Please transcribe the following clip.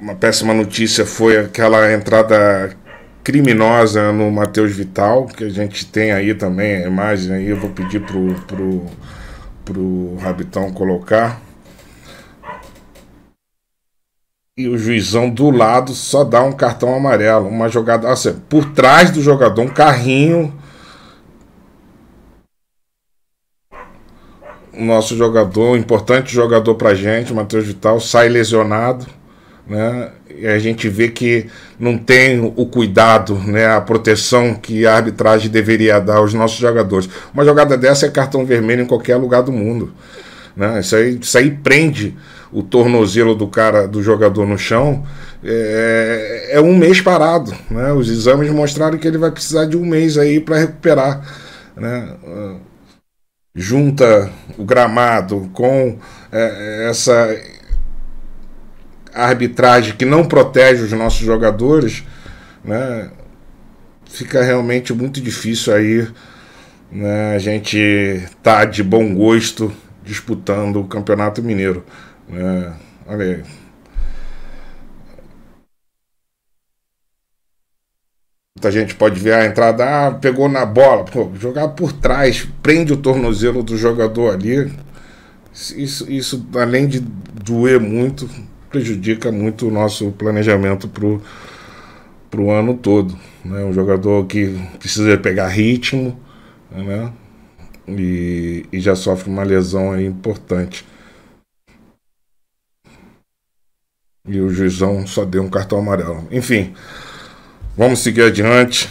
uma péssima notícia foi aquela entrada criminosa no Matheus Vital, que a gente tem aí também a imagem aí, eu vou pedir pro, pro, pro Rabitão colocar. E o juizão do lado só dá um cartão amarelo, uma jogada, assim, por trás do jogador, um carrinho. O nosso jogador, importante jogador pra gente, Matheus Vital, sai lesionado né? E a gente vê que não tem o cuidado, né, a proteção que a arbitragem deveria dar aos nossos jogadores. Uma jogada dessa é cartão vermelho em qualquer lugar do mundo. Né? Isso, aí, isso aí prende o tornozelo do cara, do jogador no chão, é, é um mês parado. Né? Os exames mostraram que ele vai precisar de um mês aí para recuperar. Né? Junta o gramado com é, essa arbitragem que não protege os nossos jogadores, né, fica realmente muito difícil aí né, a gente tá de bom gosto disputando o Campeonato Mineiro. Né. Olha aí. Muita gente pode ver a entrada, ah, pegou na bola, Pô, jogar por trás, prende o tornozelo do jogador ali. Isso, isso além de doer muito, prejudica muito o nosso planejamento para o ano todo. Né? Um jogador que precisa pegar ritmo né? e, e já sofre uma lesão importante. E o juizão só deu um cartão amarelo. Enfim, vamos seguir adiante.